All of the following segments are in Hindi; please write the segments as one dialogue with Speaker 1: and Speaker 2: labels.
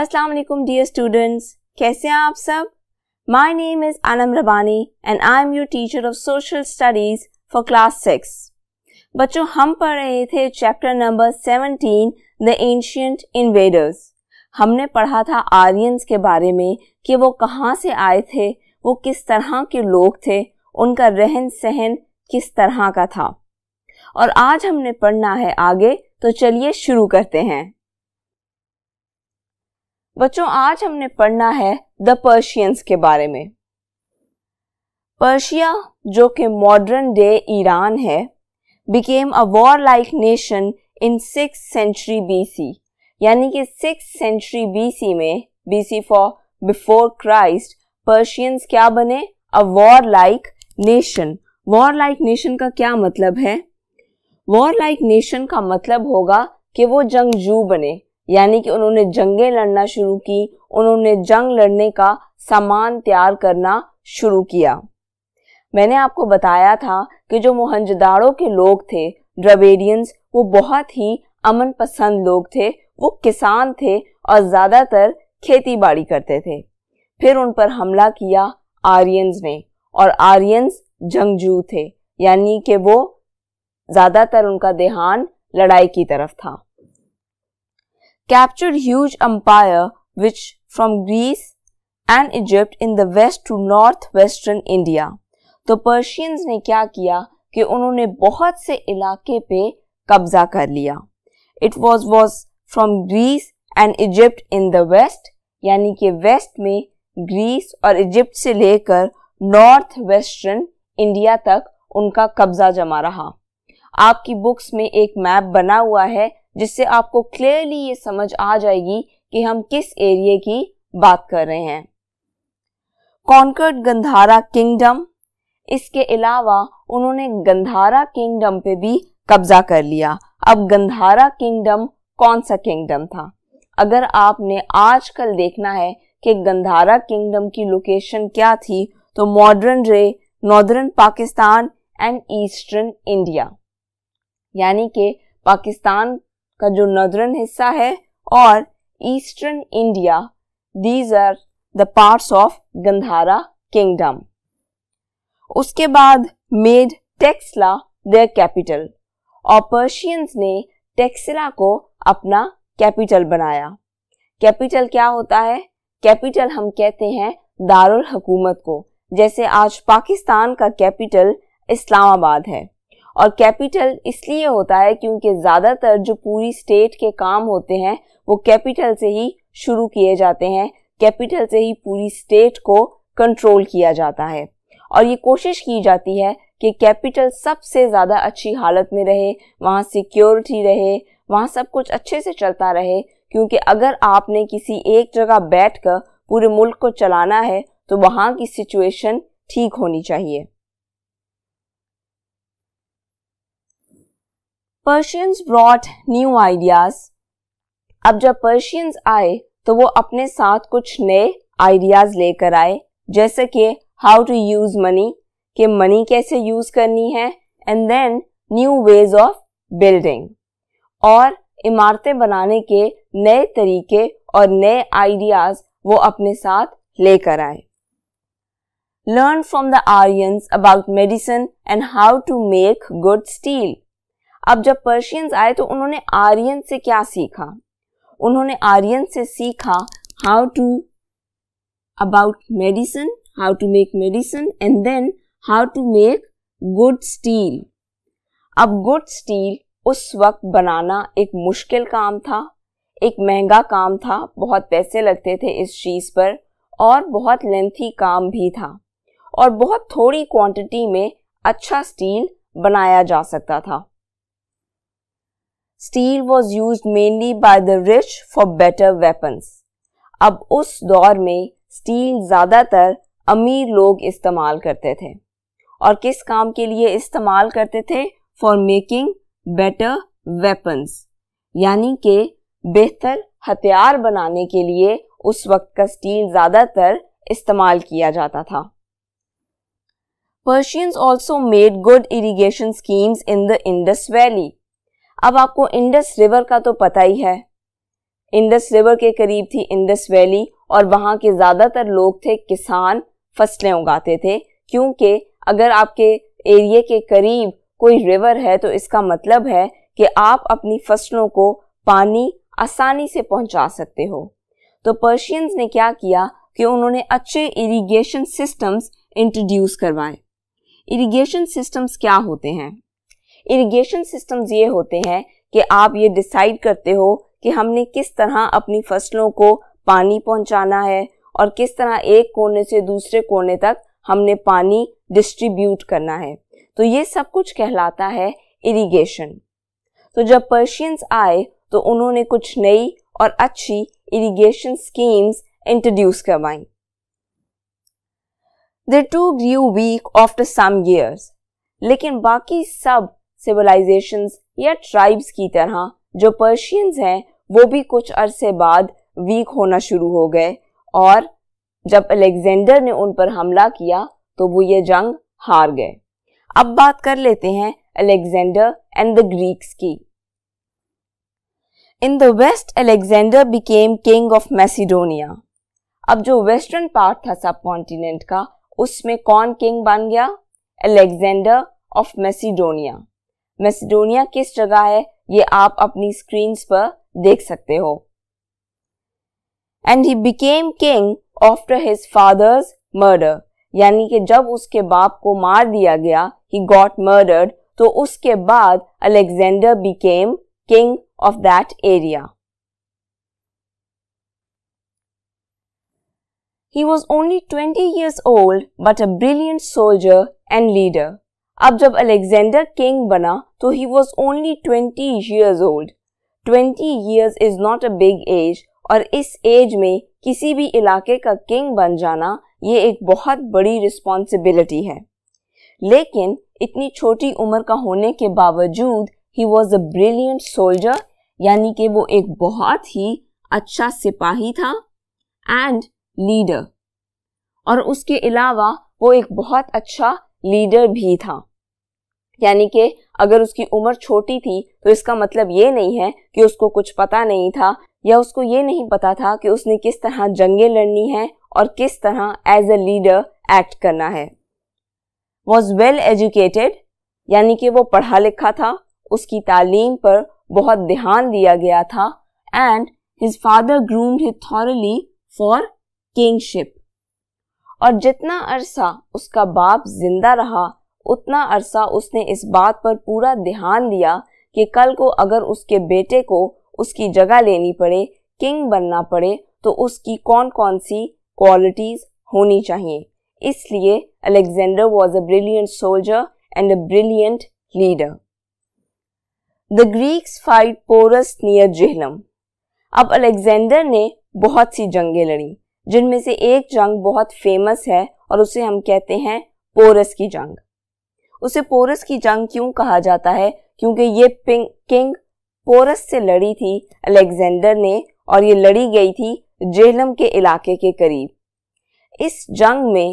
Speaker 1: अस्सलाम वालेकुम डियर स्टूडेंट्स कैसे हैं आप सब my name is Anam Rabbani and I am your teacher of social studies for class six बच्चों हम पढ़ रहे थे chapter number seventeen the ancient invaders हमने पढ़ा था आर्यंस के बारे में कि वो कहाँ से आए थे वो किस तरह के लोग थे उनका रहन सहन किस तरह का था और आज हमने पढ़ना है आगे तो चलिए शुरू करते हैं बच्चों आज हमने पढ़ना है द पर्शियंस के बारे में पर्शिया जो कि मॉडर्न डे ईरान है became a war like nation in six century BC यानी कि सिक्स सेंचुरी बीसी में BC for before Christ Persians क्या बने a war like nation war like nation का क्या मतलब है वॉर लाइक नेशन का मतलब होगा कि वो जंगजू बने यानी कि उन्होंने जंगें लड़ना शुरू की उन्होंने जंग लड़ने का सामान तैयार करना शुरू किया मैंने आपको बताया था कि जो मोहनजदारों के लोग थे ड्रबेरियंस वो बहुत ही अमन पसंद लोग थे वो किसान थे और ज़्यादातर खेती बाड़ी करते थे फिर उन पर हमला किया आर्यंस ने और आर्यंस जंगजू थे यानी कि वो ज़्यादातर उनका देहान लड़ाई की तरफ था captured huge empire which from Greece and Egypt in the west to northwestern India. तो पर्शियंस ने क्या किया कि उन्होंने बहुत से इलाके पे कब्जा कर लिया it was was from Greece and Egypt in the west यानी कि वेस्ट में ग्रीस और इजिप्ट से लेकर नॉर्थ वेस्टर्न इंडिया तक उनका कब्जा जमा रहा आपकी बुक्स में एक मैप बना हुआ है जिससे आपको क्लियरली ये समझ आ जाएगी कि हम किस एरिए की बात कर रहे हैं कॉन्कर्ड गंधारा किंगडम इसके अलावा उन्होंने गंधारा किंगडम पे भी कब्जा कर लिया अब गंधारा किंगडम कौन सा किंगडम था अगर आपने आजकल देखना है कि गंधारा किंगडम की लोकेशन क्या थी तो मॉडर्न रे northern Pakistan and eastern India यानी कि पाकिस्तान का जो नदरन हिस्सा है और eastern India these are the parts of Gandhara kingdom उसके बाद मेड टेक्सला देयर कैपिटल और पर्शियंस ने टेक्सिला को अपना कैपिटल बनाया कैपिटल क्या होता है कैपिटल हम कहते हैं दारुल हकूमत को जैसे आज पाकिस्तान का कैपिटल इस्लामाबाद है और कैपिटल इसलिए होता है क्योंकि ज़्यादातर जो पूरी स्टेट के काम होते हैं वो कैपिटल से ही शुरू किए जाते हैं कैपिटल से ही पूरी स्टेट को कंट्रोल किया जाता है और ये कोशिश की जाती है कि कैपिटल सबसे ज़्यादा अच्छी हालत में रहे वहाँ सिक्योरिटी रहे वहाँ सब कुछ अच्छे से चलता रहे क्योंकि अगर आपने किसी एक जगह बैठ कर पूरे मुल्क को चलाना है तो वहाँ की सिचुएशन ठीक होनी चाहिए पर्शियंस ब्रॉट न्यू आइडियाज अब जब पर्शियंस आए तो वो अपने साथ कुछ नए आइडियाज लेकर आए जैसे कि हाउ टू यूज मनी कि मनी कैसे यूज करनी है and then new ways of building और इमारतें बनाने के नए तरीके और नए आइडियाज वो अपने साथ लेकर आए learn from the Aryans about medicine and how to make good steel अब जब पर्शियंस आए तो उन्होंने आर्यन से क्या सीखा उन्होंने आर्यन से सीखा how to about medicine how to make medicine and then how to make good steel अब गुड स्टील उस वक्त बनाना एक मुश्किल काम था एक महंगा काम था बहुत पैसे लगते थे इस चीज़ पर और बहुत लेंथी काम भी था और बहुत थोड़ी क्वांटिटी में अच्छा स्टील बनाया जा सकता था steel was use mainly by the rich for better weapons अब उस दौर में स्टील ज़्यादातर अमीर लोग इस्तेमाल करते थे और किस काम के लिए इस्तेमाल करते थे फॉर मेकिंग बेटर वेपन्स यानी कि बेहतर हथियार बनाने के लिए उस वक्त का स्टील ज़्यादातर इस्तेमाल किया जाता था Persians also made good irrigation schemes in the Indus valley अब आपको इंडस रिवर का तो पता ही है इंडस रिवर के करीब थी इंडस वैली और वहाँ के ज़्यादातर लोग थे किसान फसलें उगाते थे क्योंकि अगर आपके एरिए के करीब कोई रिवर है तो इसका मतलब है कि आप अपनी फसलों को पानी आसानी से पहुंचा सकते हो तो पर्शियंस ने क्या किया कि उन्होंने अच्छे इरिगेशन सिस्टम्स इंट्रोड्यूस करवाए इरिगेशन सिस्टम्स क्या होते हैं इरिगेशन सिस्टम ये होते हैं कि आप ये डिसाइड करते हो कि हमने किस तरह अपनी फसलों को पानी पहुंचाना है और किस तरह एक कोने से दूसरे कोने तक हमने पानी डिस्ट्रीब्यूट करना है तो ये सब कुछ कहलाता है इरिगेशन तो जब पर्शियंस आए तो उन्होंने कुछ नई और अच्छी इरिगेशन स्कीम्स इंट्रोड्यूस करवाई they too grew weak after some years लेकिन बाकी सब सिविलाइजेशन या ट्राइब्स की तरह जो पर्शियंस हैं वो भी कुछ अरसे बाद वीक होना शुरू हो गए और जब अलेक्जेंडर ने उन पर हमला किया तो वो ये जंग हार गए अब बात कर लेते हैं अलेक्जेंडर एंड द ग्रीक्स की in the west Alexander became king of Macedonia अब जो वेस्टर्न पार्ट था सब कॉन्टिनेंट का उसमें कौन किंग बन गया अलेक्जेंडर ऑफ मैसिडोनिया मैसेडोनिया किस जगह है ये आप अपनी स्क्रीन पर देख सकते हो and he became king after his father's murder यानी कि जब उसके बाप को मार दिया गया ही गॉट मर्डर्ड तो उसके बाद Alexander became king of that area he was only twenty years old but a brilliant soldier and leader अब जब अलेक्जेंडर किंग बना तो he was only twenty years old twenty years is not a big age और इस एज में किसी भी इलाके का किंग बन जाना ये एक बहुत बड़ी रिस्पॉन्सिबिलिटी है लेकिन इतनी छोटी उम्र का होने के बावजूद he was a brilliant soldier यानी कि वो एक बहुत ही अच्छा सिपाही था एंड लीडर और उसके अलावा वो एक बहुत अच्छा लीडर भी था यानी कि अगर उसकी उम्र छोटी थी तो इसका मतलब ये नहीं है कि उसको कुछ पता नहीं था या उसको ये नहीं पता था कि उसने किस तरह जंगे लड़नी है और किस तरह एज ए लीडर एक्ट करना है वॉज वेल एजुकेटेड यानी कि वो पढ़ा लिखा था उसकी तालीम पर बहुत ध्यान दिया गया था and his father groomed his thoroughly for kingship और जितना अरसा उसका बाप जिंदा रहा उतना अरसा उसने इस बात पर पूरा ध्यान दिया कि कल को अगर उसके बेटे को उसकी जगह लेनी पड़े किंग बनना पड़े तो उसकी कौन कौन सी क्वालिटीज़ होनी चाहिए इसलिए Alexander was a brilliant soldier and a brilliant leader the Greeks fight Porus near Jhelum अब अलेक्जेंडर ने बहुत सी जंगें लड़ी जिनमें से एक जंग बहुत फेमस है और उसे हम कहते हैं पोरस की जंग उसे पोरस की जंग क्यों कहा जाता है क्योंकि ये पिंग किंग पोरस से लड़ी थी अलेक्जेंडर ने और ये लड़ी गई थी जेहलम के इलाके के करीब इस जंग में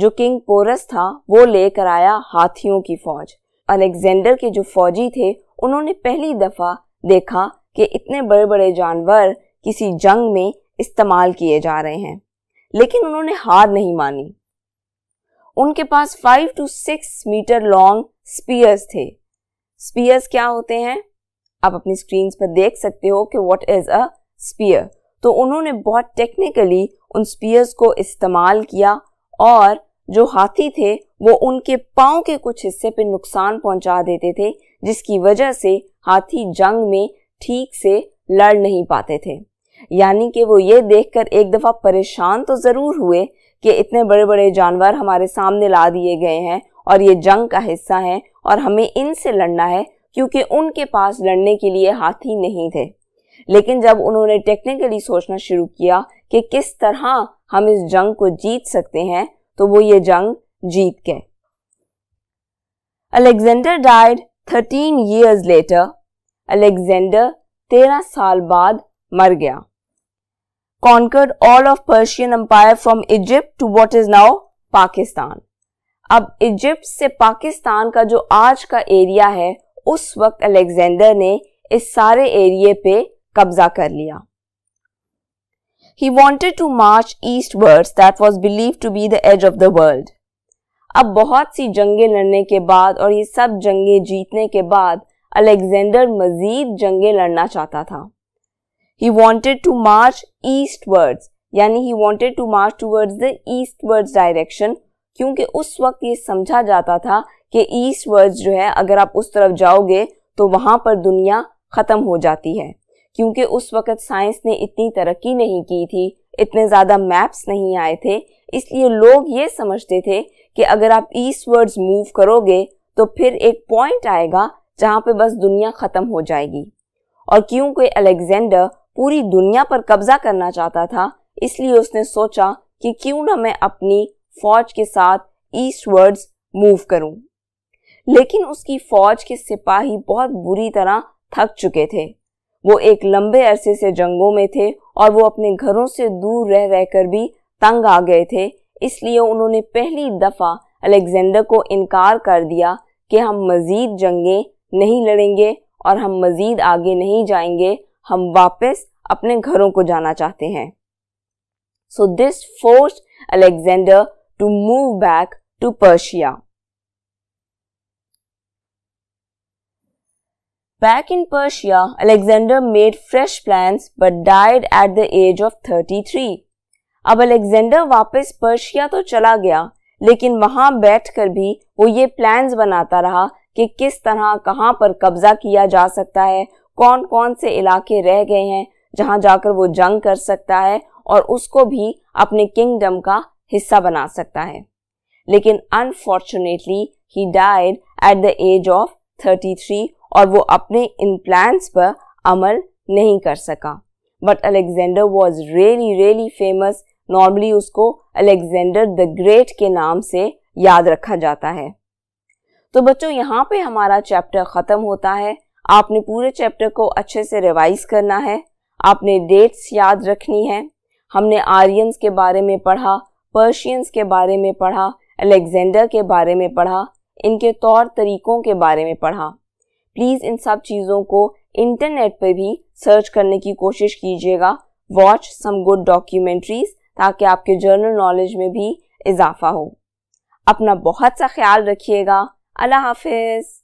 Speaker 1: जो किंग पोरस था वो लेकर आया हाथियों की फौज अलेक्जेंडर के जो फौजी थे उन्होंने पहली दफ़ा देखा कि इतने बड़े बड़े जानवर किसी जंग में इस्तेमाल किए जा रहे हैं लेकिन उन्होंने हार नहीं मानी उनके पास five to six meter long spears थे स्पीयर्स क्या होते हैं आप अपनी स्क्रीन पर देख सकते हो कि वॉट इज अ स्पीयर तो उन्होंने बहुत टेक्निकली उन स्पीयर्स को इस्तेमाल किया और जो हाथी थे वो उनके पाँव के कुछ हिस्से पे नुकसान पहुंचा देते थे जिसकी वजह से हाथी जंग में ठीक से लड़ नहीं पाते थे यानी कि वो ये देखकर एक दफ़ा परेशान तो ज़रूर हुए कि इतने बड़े बड़े जानवर हमारे सामने ला दिए गए हैं और ये जंग का हिस्सा है और हमें इनसे लड़ना है क्योंकि उनके पास लड़ने के लिए हाथी नहीं थे लेकिन जब उन्होंने टेक्निकली सोचना शुरू किया कि किस तरह हम इस जंग को जीत सकते हैं तो वो ये जंग जीत गए Alexander died thirteen years later Alexander तेरह साल बाद मर गया conquered all of Persian Empire from Egypt to what is now Pakistan. अब इजिप्ट से पाकिस्तान का जो आज का एरिया है उस वक्त अलेक्जेंडर ने इस सारे एरिए पे कब्जा कर लिया he wanted to march eastward that was believe to be the as of the world अब बहुत सी जंगें लड़ने के बाद और ये सब जंगें जीतने के बाद अलेक्जेंडर मजीद जंगें लड़ना चाहता था he wanted to march eastwards यानी he wanted to march towards the eastwards direction क्योंकि उस वक्त ये समझा जाता था कि ईस्टवर्ड्स जो है अगर आप उस तरफ जाओगे तो वहाँ पर दुनिया ख़त्म हो जाती है क्योंकि उस वक्त साइंस ने इतनी तरक्की नहीं की थी इतने ज़्यादा मैप्स नहीं आए थे इसलिए लोग ये समझते थे कि अगर आप ईस्टवर्ड्स मूव करोगे तो फिर एक पॉइंट आएगा जहाँ पे बस दुनिया ख़त्म हो जाएगी और क्योंकि अलेक्जेंडर पूरी दुनिया पर कब्जा करना चाहता था इसलिए उसने सोचा कि क्यों ना मैं अपनी फौज के साथ ईस्टवर्ड्स मूव करूं। लेकिन उसकी फौज के सिपाही बहुत बुरी तरह थक चुके थे वो एक लंबे अरसे से जंगों में थे और वो अपने घरों से दूर रह रहकर भी तंग आ गए थे इसलिए उन्होंने पहली दफा अलेक्जेंडर को इनकार कर दिया कि हम मजीद जंगें नहीं लड़ेंगे और हम मजीद आगे नहीं जाएंगे हम वापस अपने घरों को जाना चाहते हैं so this force Alexander to move back to Persia in Persia Alexander made fresh plan but died at the as of thirty three अब अलेक्जेंडर वापस पर्शिया तो चला गया लेकिन वहां बैठकर भी वो ये प्लान्स बनाता रहा कि किस तरह कहां पर कब्जा किया जा सकता है कौन कौन से इलाके रह गए हैं जहां जाकर वो जंग कर सकता है और उसको भी अपने किंगडम का हिस्सा बना सकता है लेकिन unfortunately he died at the as of 33 और वो अपने इन प्लान पर अमल नहीं कर सका but Alexander was really really famous normally उसको अलेक्जेंडर द ग्रेट के नाम से याद रखा जाता है तो बच्चों यहाँ पे हमारा चैप्टर ख़त्म होता है आपने पूरे चैप्टर को अच्छे से रिवाइज करना है आपने डेट्स याद रखनी है हमने आर्यंस के बारे में पढ़ा पर्शियंस के बारे में पढ़ा अलेक्जेंडर के बारे में पढ़ा इनके तौर तरीकों के बारे में पढ़ा प्लीज़ इन सब चीज़ों को इंटरनेट पर भी सर्च करने की कोशिश कीजिएगा वॉच सम गुड डॉक्यूमेंट्रीज ताकि आपके जर्नल नॉलेज में भी इजाफा हो अपना बहुत सा ख्याल रखिएगा अल्लाह हाफिज़